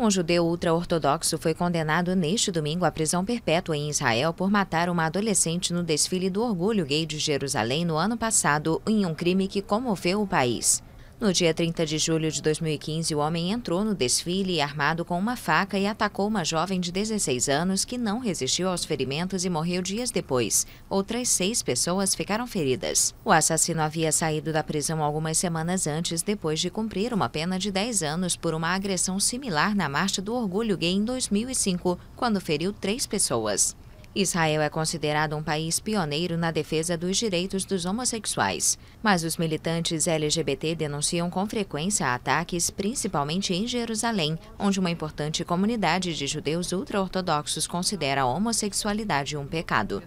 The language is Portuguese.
Um judeu ultra-ortodoxo foi condenado neste domingo à prisão perpétua em Israel por matar uma adolescente no desfile do Orgulho Gay de Jerusalém no ano passado, em um crime que comoveu o país. No dia 30 de julho de 2015, o homem entrou no desfile armado com uma faca e atacou uma jovem de 16 anos que não resistiu aos ferimentos e morreu dias depois. Outras seis pessoas ficaram feridas. O assassino havia saído da prisão algumas semanas antes, depois de cumprir uma pena de 10 anos por uma agressão similar na Marcha do Orgulho Gay em 2005, quando feriu três pessoas. Israel é considerado um país pioneiro na defesa dos direitos dos homossexuais, mas os militantes LGBT denunciam com frequência ataques, principalmente em Jerusalém, onde uma importante comunidade de judeus ultra-ortodoxos considera a homossexualidade um pecado.